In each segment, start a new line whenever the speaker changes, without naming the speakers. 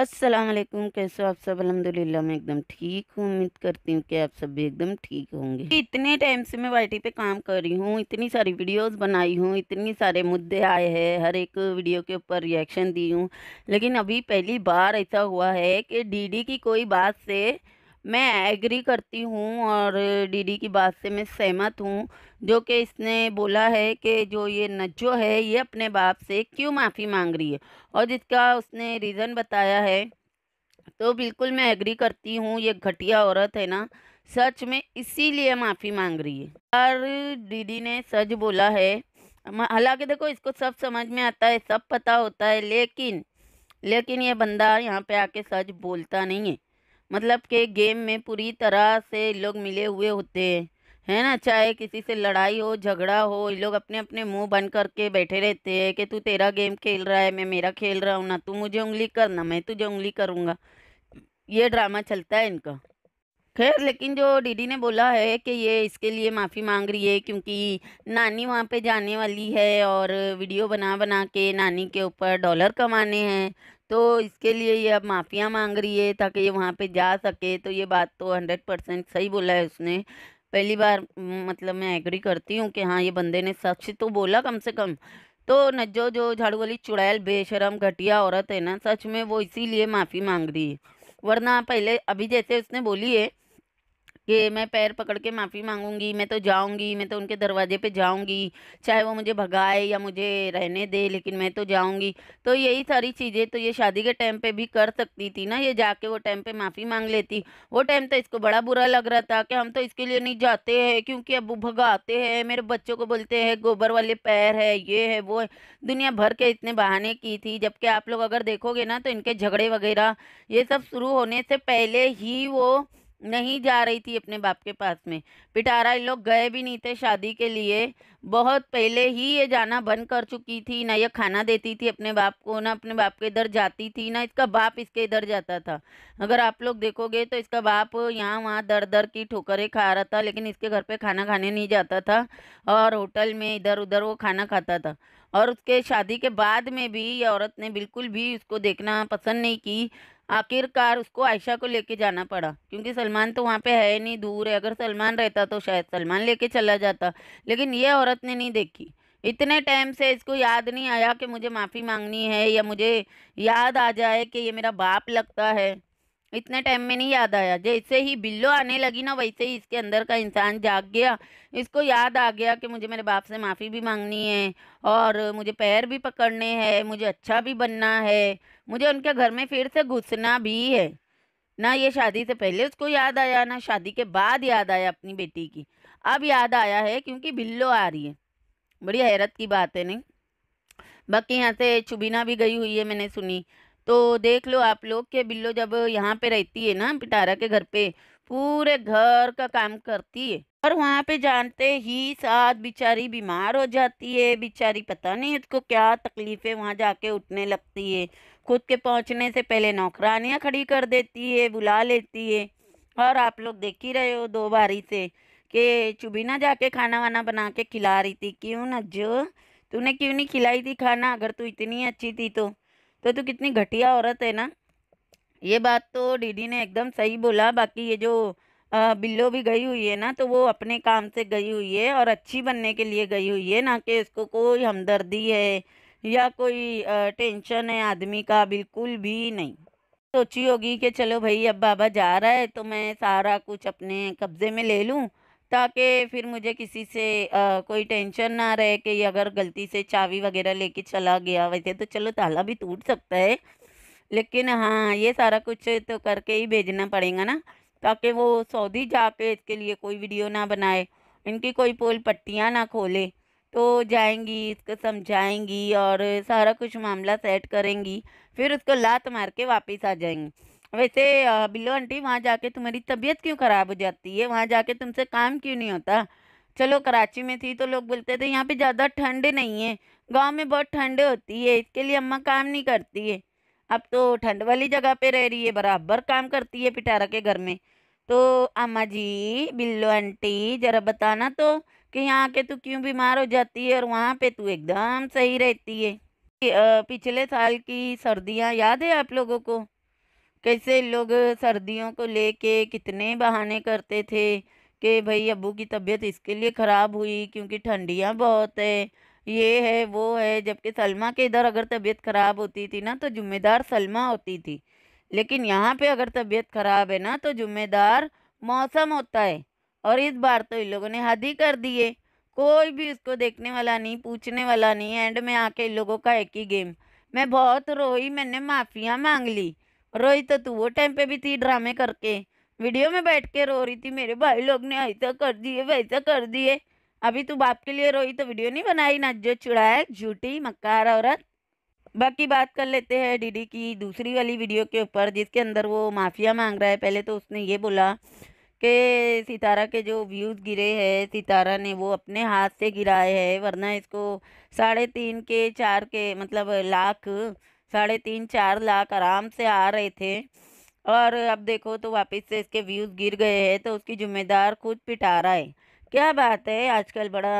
अस्सलाम वालेकुम कैसे हो आप सब अलहमदिल्ला मैं एकदम ठीक हूँ उम्मीद करती हूँ कि आप सब भी एकदम ठीक होंगे इतने टाइम से मैं वाई पे काम कर रही हूँ इतनी सारी वीडियोस बनाई हूँ इतने सारे मुद्दे आए हैं हर एक वीडियो के ऊपर रिएक्शन दी हूँ लेकिन अभी पहली बार ऐसा हुआ है कि डीडी की कोई बात से मैं एग्री करती हूँ और डीडी की बात से मैं सहमत हूँ जो कि इसने बोला है कि जो ये नज्जो है ये अपने बाप से क्यों माफ़ी मांग रही है और जिसका उसने रीज़न बताया है तो बिल्कुल मैं एग्री करती हूँ ये घटिया औरत है ना सच में इसीलिए माफ़ी मांग रही है और डीडी ने सच बोला है हालांकि देखो इसको सब समझ में आता है सब पता होता है लेकिन लेकिन ये बंदा यहाँ पे आके सच बोलता नहीं है मतलब कि गेम में पूरी तरह से लोग मिले हुए होते हैं है ना चाहे किसी से लड़ाई हो झगड़ा हो ये लोग अपने अपने मुंह बंद करके बैठे रहते हैं कि तू तेरा गेम खेल रहा है मैं मेरा खेल रहा हूँ ना तू मुझे उंगली करना मैं तुझे उंगली करूँगा ये ड्रामा चलता है इनका खैर लेकिन जो डीडी ने बोला है कि ये इसके लिए माफ़ी मांग रही है क्योंकि नानी वहाँ पे जाने वाली है और वीडियो बना बना के नानी के ऊपर डॉलर कमाने हैं तो इसके लिए ये अब माफ़ियाँ मांग रही है ताकि ये वहाँ पे जा सके तो ये बात तो हंड्रेड परसेंट सही बोला है उसने पहली बार मतलब मैं एग्री करती हूँ कि हाँ ये बंदे ने सच तो बोला कम से कम तो नज्जो जो झाड़ू वाली चुड़ैल बेशरम घटिया औरत है ना सच में वो इसीलिए माफ़ी मांग रही है वरना पहले अभी जैसे उसने बोली है कि मैं पैर पकड़ के माफ़ी मांगूंगी मैं तो जाऊंगी मैं तो उनके दरवाजे पे जाऊंगी चाहे वो मुझे भगाए या मुझे रहने दे लेकिन मैं तो जाऊंगी तो यही सारी चीज़ें तो ये शादी के टाइम पे भी कर सकती थी ना ये जाके वो टाइम पे माफ़ी मांग लेती वो टाइम तो इसको बड़ा बुरा लग रहा था कि हम तो इसके लिए नहीं जाते हैं क्योंकि अब भगाते हैं मेरे बच्चों को बोलते हैं गोबर वाले पैर है ये है वो है दुनिया भर के इतने बहाने की थी जबकि आप लोग अगर देखोगे ना तो इनके झगड़े वगैरह ये सब शुरू होने से पहले ही वो नहीं जा रही थी अपने बाप के पास में पिटारा इन लोग गए भी नहीं थे शादी के लिए बहुत पहले ही ये जाना बंद कर चुकी थी ना ये खाना देती थी अपने बाप को ना अपने बाप के इधर जाती थी ना इसका बाप इसके इधर जाता था अगर आप लोग देखोगे तो इसका बाप यहाँ वहाँ दर दर की ठोकरें खा रहा था लेकिन इसके घर पर खाना खाने नहीं जाता था और होटल में इधर उधर वो खाना खाता था और उसके शादी के बाद में भी ये औरत ने बिल्कुल भी उसको देखना पसंद नहीं की आखिरकार उसको आयशा को लेके जाना पड़ा क्योंकि सलमान तो वहाँ पे है नहीं दूर है अगर सलमान रहता तो शायद सलमान लेके चला जाता लेकिन ये औरत ने नहीं देखी इतने टाइम से इसको याद नहीं आया कि मुझे माफ़ी मांगनी है या मुझे याद आ जाए कि ये मेरा बाप लगता है इतने टाइम में नहीं याद आया जैसे ही बिल्लो आने लगी ना वैसे ही इसके अंदर का इंसान जाग गया इसको याद आ गया कि मुझे मेरे बाप से माफ़ी भी मांगनी है और मुझे पैर भी पकड़ने हैं मुझे अच्छा भी बनना है मुझे उनके घर में फिर से घुसना भी है ना ये शादी से पहले उसको याद आया ना शादी के बाद याद आया अपनी बेटी की अब याद आया है क्योंकि बिल्लो आ रही है बड़ी हैरत की बात है नहीं बाकी यहाँ से चुबीना भी गई हुई है मैंने सुनी तो देख लो आप लोग के बिल्लो जब यहाँ पे रहती है ना पिटारा के घर पे पूरे घर का काम करती है और वहाँ पे जानते ही साथ बेचारी बीमार हो जाती है बेचारी पता नहीं उसको क्या तकलीफ है वहाँ जाके उठने लगती है खुद के पहुँचने से पहले नौकरानियाँ खड़ी कर देती है बुला लेती है और आप लोग देख ही रहे हो दो बारी से कि चुबीना जाके खाना वाना बना के खिला रही थी क्यों ना जो तूने क्यों नहीं खिलाई थी खाना अगर तू इतनी अच्छी थी तो तो तू तो कितनी घटिया औरत है ना ये बात तो डीडी ने एकदम सही बोला बाकी ये जो आ, बिल्लो भी गई हुई है ना तो वो अपने काम से गई हुई है और अच्छी बनने के लिए गई हुई है ना कि इसको कोई हमदर्दी है या कोई आ, टेंशन है आदमी का बिल्कुल भी नहीं सोची होगी कि चलो भाई अब बाबा जा रहा है तो मैं सारा कुछ अपने कब्ज़े में ले लूँ ताकि फिर मुझे किसी से आ, कोई टेंशन ना रहे कि अगर गलती से चाबी वगैरह लेके चला गया वैसे तो चलो ताला भी टूट सकता है लेकिन हाँ ये सारा कुछ तो करके ही भेजना पड़ेगा ना ताकि वो सऊदी जाके इसके लिए कोई वीडियो ना बनाए इनकी कोई पोल पट्टियाँ ना खोले तो जाएंगी इसको समझाएंगी और सारा कुछ मामला सेट करेंगी फिर उसको लात मार के वापस आ जाएंगी वैसे बिल्लो आंटी वहाँ जाके तुम्हारी तबीयत क्यों ख़राब हो जाती है वहाँ जाके तुमसे काम क्यों नहीं होता चलो कराची में थी तो लोग बोलते थे यहाँ पे ज़्यादा ठंड नहीं है गांव में बहुत ठंड होती है इसके लिए अम्मा काम नहीं करती है अब तो ठंड वाली जगह पे रह रही है बराबर काम करती है पिटारा के घर में तो अम्मा जी बिल्लो आंटी ज़रा बताना तो कि यहाँ के तू तो क्यों बीमार हो जाती है और वहाँ पे तू तो एकदम सही रहती है पिछले साल की सर्दियाँ याद है आप लोगों को कैसे लोग सर्दियों को लेके कितने बहाने करते थे कि भाई अबू की तबीयत इसके लिए ख़राब हुई क्योंकि ठंडियाँ बहुत है ये है वो है जबकि सलमा के इधर अगर तबीयत ख़राब होती थी ना तो ज़िम्मेदार सलमा होती थी लेकिन यहाँ पे अगर तबीयत ख़राब है ना तो ज़िम्मेदार मौसम होता है और इस बार तो इन लोगों ने हद ही कर दिए कोई भी इसको देखने वाला नहीं पूछने वाला नहीं एंड में आके इन लोगों का एक ही गेम मैं बहुत रोई मैंने माफ़ियाँ मांग ली रोई तो तू वो टाइम पे भी थी ड्रामे करके वीडियो में बैठ के रो रही थी मेरे भाई लोग ने ऐसा कर दिए वैसा कर दिए अभी तू बाप के लिए रोई तो वीडियो नहीं बनाई ना जो चुड़ाए झूठी मक्कार औरत बाकी बात कर लेते हैं डीडी की दूसरी वाली वीडियो के ऊपर जिसके अंदर वो माफ़िया मांग रहा है पहले तो उसने ये बोला कि सितारा के जो व्यूज़ गिरे हैं सितारा ने वो अपने हाथ से गिराए हैं वरना इसको साढ़े तीन के चार के मतलब लाख साढ़े तीन चार लाख आराम से आ रहे थे और अब देखो तो वापस से इसके व्यूज़ गिर गए हैं तो उसकी जिम्मेदार खुद पिटारा है क्या बात है आजकल बड़ा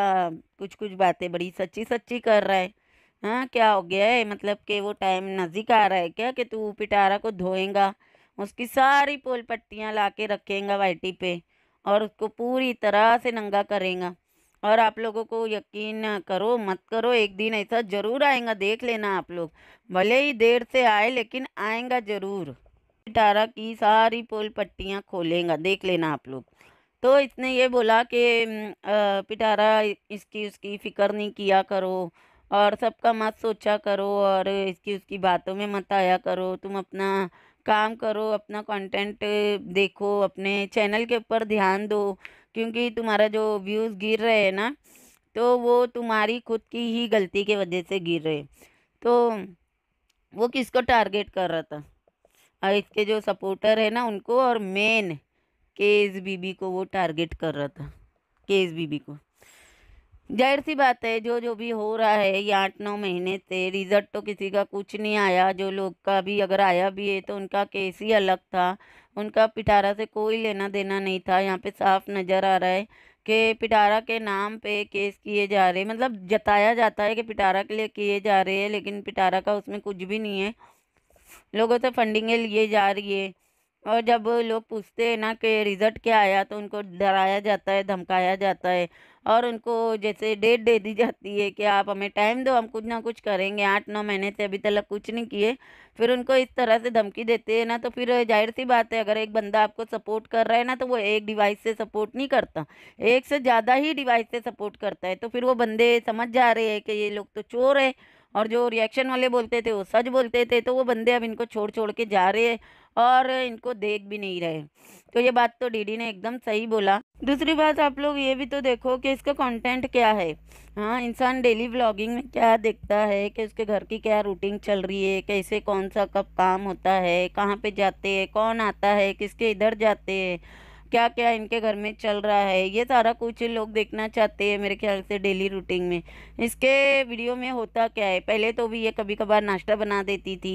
कुछ कुछ बातें बड़ी सच्ची सच्ची कर रहा है हाँ क्या हो गया है मतलब कि वो टाइम नज़दीक आ रहा है क्या कि तू पिटारा को धोएगा उसकी सारी पोल पट्टियाँ ला के रखेंगा वाइटी पे और उसको पूरी तरह से नंगा करेगा और आप लोगों को यकीन करो मत करो एक दिन ऐसा ज़रूर आएगा देख लेना आप लोग भले ही देर से आए लेकिन आएगा ज़रूर तारा की सारी पोल पट्टियाँ खोलेगा देख लेना आप लोग तो इसने ये बोला कि पिटारा इसकी उसकी फ़िक्र नहीं किया करो और सबका मत सोचा करो और इसकी उसकी बातों में मत आया करो तुम अपना काम करो अपना कंटेंट देखो अपने चैनल के ऊपर ध्यान दो क्योंकि तुम्हारा जो व्यूज़ गिर रहे हैं ना तो वो तुम्हारी खुद की ही गलती के वजह से गिर रहे तो वो किसको टारगेट कर रहा था और इसके जो सपोर्टर है ना उनको और मेन के एस बीबी को वो टारगेट कर रहा था के एस बीबी को जाहिर सी बात है जो जो भी हो रहा है ये आठ नौ महीने से रिज़ल्ट तो किसी का कुछ नहीं आया जो लोग का भी अगर आया भी है तो उनका केस ही अलग था उनका पिटारा से कोई लेना देना नहीं था यहाँ पे साफ नज़र आ रहा है कि पिटारा के नाम पे केस किए जा रहे मतलब जताया जाता है कि पिटारा के लिए किए जा रहे हैं लेकिन पिटारा का उसमें कुछ भी नहीं है लोगों से फंडिंगें लिए जा रही है और जब लोग पूछते हैं ना कि रिज़ल्ट क्या आया तो उनको डराया जाता है धमकाया जाता है और उनको जैसे डेट दे दी जाती है कि आप हमें टाइम दो हम कुछ ना कुछ करेंगे आठ नौ महीने से अभी तक कुछ नहीं किए फिर उनको इस तरह से धमकी देते हैं ना तो फिर जाहिर सी बात है अगर एक बंदा आपको सपोर्ट कर रहा है ना तो वो एक डिवाइस से सपोर्ट नहीं करता एक से ज़्यादा ही डिवाइस से सपोर्ट करता है तो फिर वो बंदे समझ जा रहे हैं कि ये लोग तो चोर है और जो रिएक्शन वाले बोलते थे वो सच बोलते थे तो वो बंदे अब इनको छोड़ छोड़ के जा रहे हैं और इनको देख भी नहीं रहे तो ये बात तो डीडी ने एकदम सही बोला दूसरी बात आप लोग ये भी तो देखो कि इसका कंटेंट क्या है हाँ इंसान डेली ब्लॉगिंग में क्या देखता है कि उसके घर की क्या रूटीन चल रही है कैसे कौन सा कब काम होता है कहाँ पे जाते हैं कौन आता है किसके इधर जाते हैं क्या क्या इनके घर में चल रहा है ये सारा कुछ लोग देखना चाहते हैं मेरे ख्याल से डेली रूटीन में इसके वीडियो में होता क्या है पहले तो भी ये कभी कभार नाश्ता बना देती थी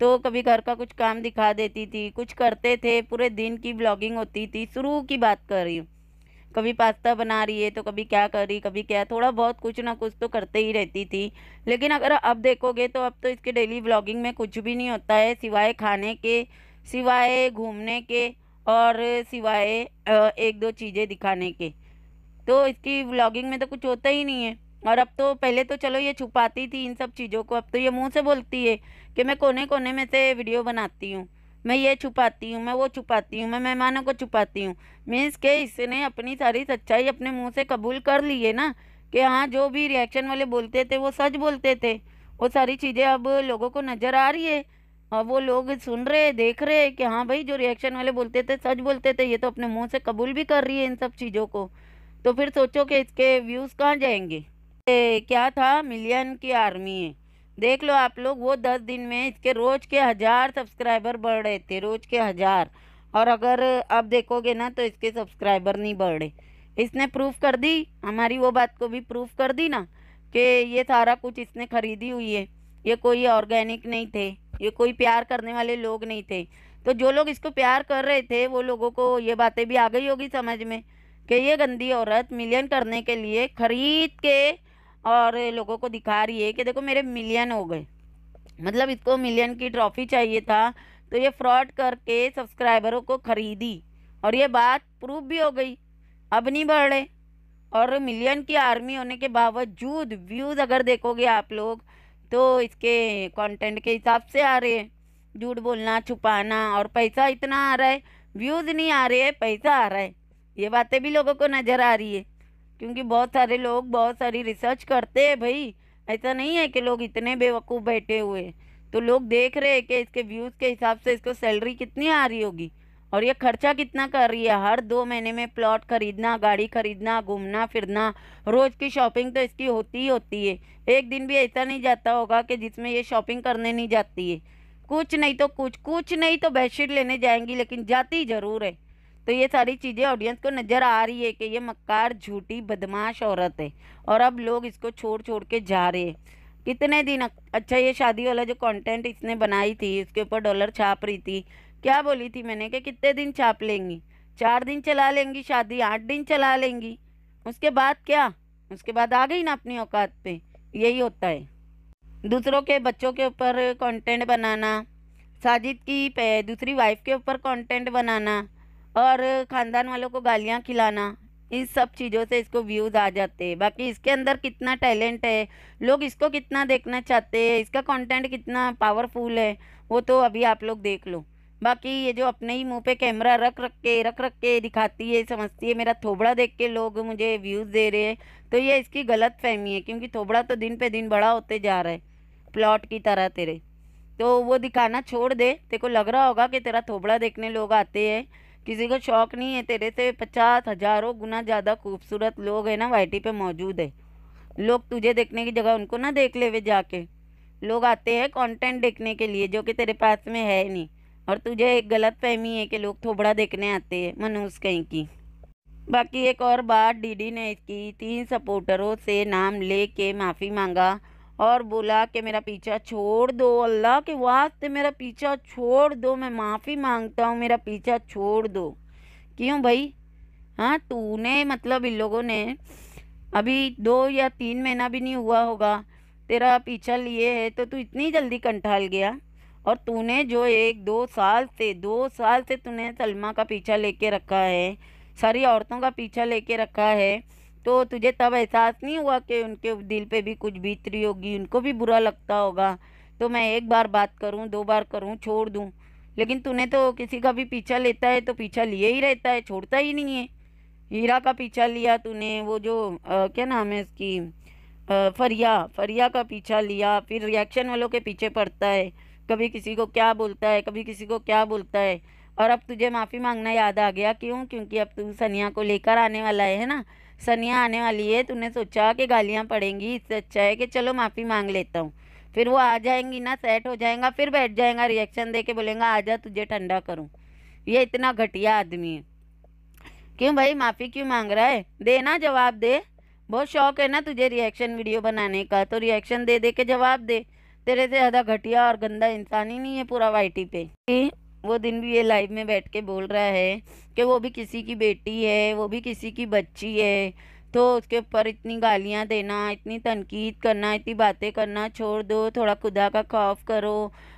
तो कभी घर का कुछ काम दिखा देती थी कुछ करते थे पूरे दिन की ब्लॉगिंग होती थी शुरू की बात कर रही हूँ कभी पास्ता बना रही है तो कभी क्या कर रही कभी क्या थोड़ा बहुत कुछ ना कुछ तो करते ही रहती थी लेकिन अगर अब देखोगे तो अब तो इसके डेली ब्लॉगिंग में कुछ भी नहीं होता है सिवाय खाने के सिवाय घूमने के और सिवाय एक दो चीज़ें दिखाने के तो इसकी व्लॉगिंग में तो कुछ होता ही नहीं है और अब तो पहले तो चलो ये छुपाती थी इन सब चीज़ों को अब तो ये मुंह से बोलती है कि मैं कोने कोने में से वीडियो बनाती हूँ मैं ये छुपाती हूँ मैं वो छुपाती हूँ मैं मेहमानों को छुपाती हूँ मीन्स के इसने अपनी सारी सच्चाई अपने मुँह से कबूल कर ली है ना कि हाँ जो भी रिएक्शन वाले बोलते थे वो सच बोलते थे वो सारी चीज़ें अब लोगों को नज़र आ रही है और वो लोग सुन रहे हैं देख रहे हैं कि हाँ भाई जो रिएक्शन वाले बोलते थे सच बोलते थे ये तो अपने मुंह से कबूल भी कर रही है इन सब चीज़ों को तो फिर सोचो कि इसके व्यूज़ कहाँ जाएंगे ए, क्या था मिलियन की आर्मी है देख लो आप लोग वो दस दिन में इसके रोज़ के हज़ार सब्सक्राइबर बढ़ रहे थे रोज़ के हज़ार और अगर आप देखोगे ना तो इसके सब्सक्राइबर नहीं बढ़ रहे इसने प्रूफ कर दी हमारी वो बात को भी प्रूफ कर दी ना कि ये सारा कुछ इसने ख़रीदी हुई है ये कोई ऑर्गेनिक नहीं थे ये कोई प्यार करने वाले लोग नहीं थे तो जो लोग इसको प्यार कर रहे थे वो लोगों को ये बातें भी आ गई होगी समझ में कि ये गंदी औरत मिलियन करने के लिए ख़रीद के और लोगों को दिखा रही है कि देखो मेरे मिलियन हो गए मतलब इसको मिलियन की ट्रॉफी चाहिए था तो ये फ्रॉड करके सब्सक्राइबरों को ख़रीदी और ये बात प्रूफ भी हो गई अब नहीं बढ़ रहे और मिलियन की आर्मी होने के बावजूद व्यूज़ अगर देखोगे आप लोग तो इसके कंटेंट के हिसाब से आ रहे हैं झूठ बोलना छुपाना और पैसा इतना आ रहा है व्यूज़ नहीं आ रहे है पैसा आ रहा है ये बातें भी लोगों को नज़र आ रही है क्योंकि बहुत सारे लोग बहुत सारी रिसर्च करते हैं भाई ऐसा नहीं है कि लोग इतने बेवकूफ़ बैठे हुए हैं तो लोग देख रहे हैं कि इसके व्यूज़ के हिसाब से इसको सैलरी कितनी आ रही होगी और ये खर्चा कितना कर रही है हर दो महीने में प्लॉट खरीदना गाड़ी खरीदना घूमना फिरना रोज़ की शॉपिंग तो इसकी होती ही होती है एक दिन भी ऐसा नहीं जाता होगा कि जिसमें ये शॉपिंग करने नहीं जाती है कुछ नहीं तो कुछ कुछ नहीं तो बेडशीट लेने जाएंगी लेकिन जाती ज़रूर है तो ये सारी चीज़ें ऑडियंस को नज़र आ रही है कि ये मक्कार झूठी बदमाश औरत है और अब लोग इसको छोड़ छोड़ के जा रहे हैं कितने दिन अच्छा ये शादी वाला जो कंटेंट इसने बनाई थी उसके ऊपर डॉलर छाप रही थी क्या बोली थी मैंने कि कितने दिन चाप लेंगी चार दिन चला लेंगी शादी आठ दिन चला लेंगी उसके बाद क्या उसके बाद आ गई ना अपनी औकात पे यही होता है दूसरों के बच्चों के ऊपर कंटेंट बनाना साजिद की दूसरी वाइफ के ऊपर कंटेंट बनाना और ख़ानदान वालों को गालियाँ खिलाना इन सब चीज़ों से इसको व्यूज़ आ जाते हैं बाकी इसके अंदर कितना टैलेंट है लोग इसको कितना देखना चाहते हैं इसका कंटेंट कितना पावरफुल है वो तो अभी आप लोग देख लो बाकी ये जो अपने ही मुंह पे कैमरा रख रख के रख रख के दिखाती है समझती है मेरा थोबड़ा देख के लोग मुझे व्यूज़ दे रहे हैं तो ये इसकी गलत फहमी है क्योंकि थोबड़ा तो दिन पे दिन बड़ा होते जा रहा है प्लॉट की तरह तेरे तो वो दिखाना छोड़ दे तेरे को लग रहा होगा कि तेरा थोबड़ा देखने लोग आते हैं किसी को शौक नहीं है तेरे से पचास हज़ारों गुना ज़्यादा खूबसूरत लोग हैं ना टी पे मौजूद है लोग तुझे देखने की जगह उनको ना देख ले जाके लोग आते हैं कॉन्टेंट देखने के लिए जो कि तेरे पास में है नहीं और तुझे एक गलत फहमी है कि लोग थोबड़ा देखने आते हैं मनूस कहीं की बाकी एक और बात डीडी ने इसकी तीन सपोर्टरों से नाम ले के माफ़ी मांगा और बोला कि मेरा पीछा छोड़ दो अल्लाह के वास्ते मेरा पीछा छोड़ दो मैं माफ़ी मांगता हूँ मेरा पीछा छोड़ दो क्यों भाई हाँ तूने मतलब इन लोगों ने अभी दो या तीन महीना भी नहीं हुआ होगा तेरा पीछा लिए है तो तू इतनी जल्दी कंठाल गया और तूने जो एक दो साल से दो साल से तूने सलमा का पीछा लेके रखा है सारी औरतों का पीछा लेके रखा है तो तुझे तब एहसास नहीं हुआ कि उनके दिल पे भी कुछ बीत रही होगी उनको भी बुरा लगता होगा तो मैं एक बार बात करूँ दो बार करूँ छोड़ दूँ लेकिन तूने तो किसी का भी पीछा लेता है तो पीछा लिए ही रहता है छोड़ता ही नहीं है हीरा का पीछा लिया तूने वो जो आ, क्या नाम है उसकी फरिया फरिया का पीछा लिया फिर रिएक्शन वालों के पीछे पड़ता है कभी किसी को क्या बोलता है कभी किसी को क्या बोलता है और अब तुझे माफ़ी मांगना याद आ गया क्यों क्योंकि अब तू सनिया को लेकर आने वाला है ना सनिया आने वाली है तूने सोचा कि गालियाँ पड़ेंगी इससे अच्छा है कि चलो माफ़ी मांग लेता हूँ फिर वो आ जाएंगी ना सेट हो जाएगा फिर बैठ जाएगा रिएक्शन दे के बोलेंगे जा तुझे ठंडा करूँ ये इतना घटिया आदमी है क्यों भाई माफ़ी क्यों मांग रहा है दे ना जवाब दे बहुत शौक है ना तुझे रिएक्शन वीडियो बनाने का तो रिएक्शन दे दे के जवाब दे तेरे से ज़्यादा घटिया और गंदा इंसान ही नहीं है पूरा वाइटी पे वो दिन भी ये लाइव में बैठ के बोल रहा है कि वो भी किसी की बेटी है वो भी किसी की बच्ची है तो उसके ऊपर इतनी गालियाँ देना इतनी तनकीद करना इतनी बातें करना छोड़ दो थोड़ा खुदा का खौफ करो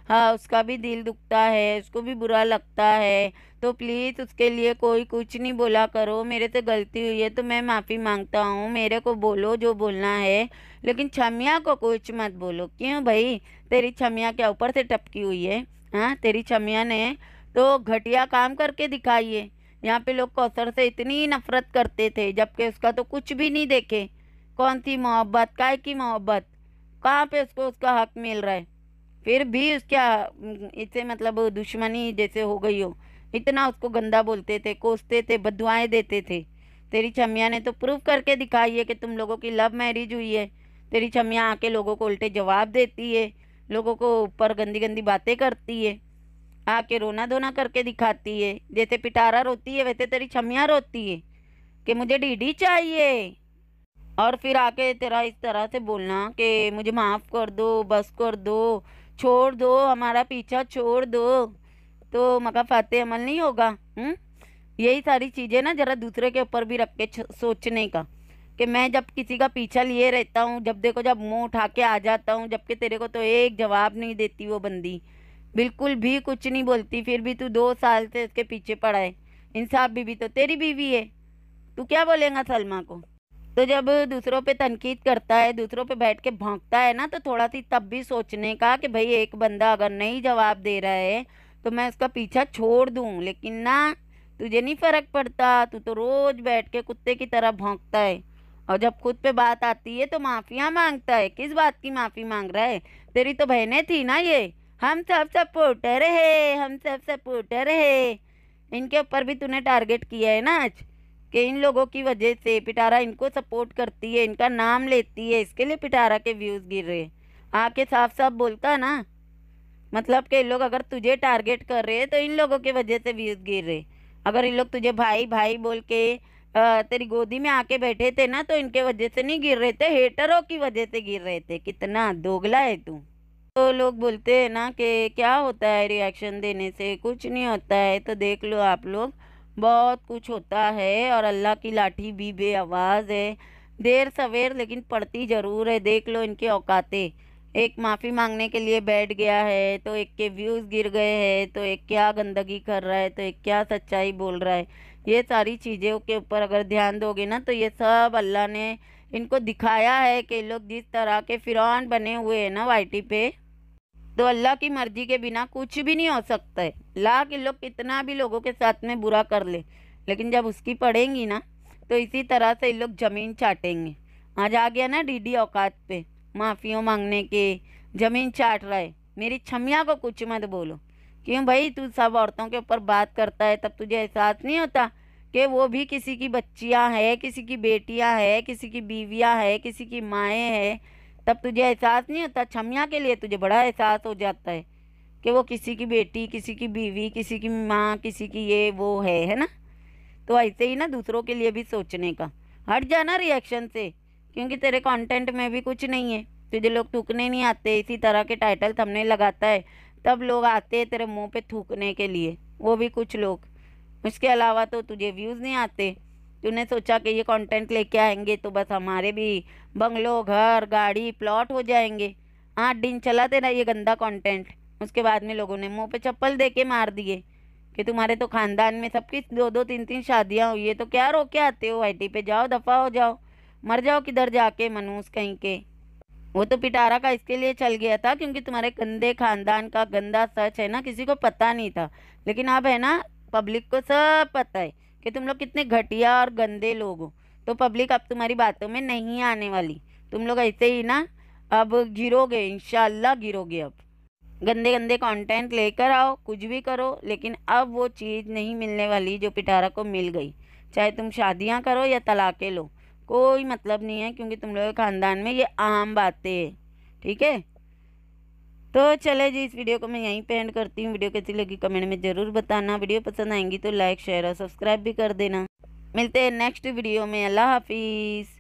हाँ उसका भी दिल दुखता है उसको भी बुरा लगता है तो प्लीज़ उसके लिए कोई कुछ नहीं बोला करो मेरे से गलती हुई है तो मैं माफ़ी मांगता हूँ मेरे को बोलो जो बोलना है लेकिन छमिया को कुछ मत बोलो क्यों भाई तेरी छमिया क्या ऊपर से टपकी हुई है हाँ तेरी छमिया ने तो घटिया काम करके दिखाई है यहाँ पे लोग कौसर से इतनी नफरत करते थे जबकि उसका तो कुछ भी नहीं देखे कौन सी मोहब्बत काय की मोहब्बत कहाँ पे उसको उसका हक मिल रहा है फिर भी उसका इससे मतलब दुश्मनी जैसे हो गई हो इतना उसको गंदा बोलते थे कोसते थे बदुआएँ देते थे तेरी छमिया ने तो प्रूव करके दिखाई है कि तुम लोगों की लव मैरिज हुई है तेरी छमिया आके लोगों को उल्टे जवाब देती है लोगों को ऊपर गंदी गंदी बातें करती है आके रोना धोना करके दिखाती है जैसे पिटारा रोती है वैसे तेरी छमिया रोती है कि मुझे डीडी चाहिए और फिर आके तेरा इस तरह से बोलना कि मुझे माफ़ कर दो बस कर दो छोड़ दो हमारा पीछा छोड़ दो तो मका फाते अमल नहीं होगा हुँ? हम्म? यही सारी चीज़ें ना ज़रा दूसरे के ऊपर भी रख के सोचने का कि मैं जब किसी का पीछा लिए रहता हूँ जब देखो जब मुंह उठा के आ जाता हूँ जबकि तेरे को तो एक जवाब नहीं देती वो बंदी बिल्कुल भी कुछ नहीं बोलती फिर भी तू दो साल से उसके पीछे पड़ा है इंसाफ बीवी तो तेरी बीवी है तू क्या बोलेगा सलमा को तो जब दूसरों पे तनकीद करता है दूसरों पे बैठ के भोंकता है ना तो थोड़ा सी तब भी सोचने का कि भाई एक बंदा अगर नहीं जवाब दे रहा है तो मैं उसका पीछा छोड़ दूँ लेकिन ना तुझे नहीं फ़र्क पड़ता तू तो रोज़ बैठ के कुत्ते की तरह भोंकता है और जब खुद पे बात आती है तो माफ़ियाँ मांगता है किस बात की माफ़ी मांग रहा है तेरी तो बहनें थी ना ये हम सब सपोर्टर है हम सब सपोर्टर है इनके ऊपर भी तूने टारगेट किया है ना आज कि इन लोगों की वजह से पिटारा इनको सपोर्ट करती है इनका नाम लेती है इसके लिए पिटारा के व्यूज़ गिर रहे आके साफ साफ बोलता ना मतलब कि लोग अगर तुझे टारगेट कर रहे हैं तो इन लोगों की वजह से व्यूज़ गिर रहे अगर इन लोग तुझे भाई भाई बोल के तेरी गोदी में आके बैठे थे ना तो इनके वजह से नहीं गिर रहे थे हेटरों की वजह से गिर रहे थे कितना दोगला है तू तो लोग बोलते हैं ना कि क्या होता है रिएक्शन देने से कुछ नहीं होता है तो देख लो आप लोग बहुत कुछ होता है और अल्लाह की लाठी भी बे आवाज़ है देर सवेर लेकिन पड़ती ज़रूर है देख लो इनकी औकातें एक माफ़ी मांगने के लिए बैठ गया है तो एक के व्यूज़ गिर गए हैं तो एक क्या गंदगी कर रहा है तो एक क्या सच्चाई बोल रहा है ये सारी चीज़ों के ऊपर अगर ध्यान दोगे ना तो ये सब अल्लाह ने इनको दिखाया है कि लोग जिस तरह के फिर बने हुए हैं ना वाई पे तो अल्लाह की मर्ज़ी के बिना कुछ भी नहीं हो सकता है ला के लोग कितना भी लोगों के साथ में बुरा कर ले लेकिन जब उसकी पढ़ेंगी ना तो इसी तरह से लोग ज़मीन चाटेंगे आज आ गया ना डीडी औकात पे माफ़ियों मांगने के ज़मीन चाट रहा है मेरी छमिया को कुछ मत बोलो क्यों भाई तू सब औरतों के ऊपर बात करता है तब तुझे एहसास नहीं होता कि वो भी किसी की बच्चियाँ है किसी की बेटियाँ है किसी की बीवियां है किसी की माएँ है तब तुझे एहसास नहीं होता छमिया के लिए तुझे बड़ा एहसास हो जाता है कि वो किसी की बेटी किसी की बीवी किसी की माँ किसी की ये वो है है ना तो ऐसे ही ना दूसरों के लिए भी सोचने का हट जाना रिएक्शन से क्योंकि तेरे कंटेंट में भी कुछ नहीं है तुझे लोग थूकने नहीं आते इसी तरह के टाइटल थमने लगाता है तब लोग आते हैं तेरे मुंह पे थूकने के लिए वो भी कुछ लोग उसके अलावा तो तुझे व्यूज़ नहीं आते तूने सोचा कि ये कंटेंट लेके आएंगे तो बस हमारे भी बंगलो घर गाड़ी प्लॉट हो जाएंगे आठ दिन चला तेरा ये गंदा कॉन्टेंट उसके बाद में लोगों ने मुँह पर चप्पल दे के मार दिए कि तुम्हारे तो ख़ानदान में सबकी दो दो तीन तीन शादियाँ हुई है तो क्या रो के आते हो आई पे जाओ दफ़ा हो जाओ मर जाओ किधर जाके मनूस कहीं के वो तो पिटारा का इसके लिए चल गया था क्योंकि तुम्हारे गंदे खानदान का गंदा सच है ना किसी को पता नहीं था लेकिन अब है ना पब्लिक को सब पता है कि तुम लोग कितने घटिया और गंदे लोग हो तो पब्लिक अब तुम्हारी बातों में नहीं आने वाली तुम लोग ऐसे ही ना अब गिरोगे इनशाला गिरोगे अब गंदे गंदे कंटेंट लेकर आओ कुछ भी करो लेकिन अब वो चीज़ नहीं मिलने वाली जो पिटारा को मिल गई चाहे तुम शादियां करो या तलाक़े लो कोई मतलब नहीं है क्योंकि तुम लोगों के ख़ानदान में ये आम बातें है ठीक है तो चले जी इस वीडियो को मैं यहीं पे एंड करती हूँ वीडियो कैसी लगी कमेंट में ज़रूर बताना वीडियो पसंद आएंगी तो लाइक शेयर और सब्सक्राइब भी कर देना मिलते हैं नेक्स्ट वीडियो में अल्लाह हाफिज़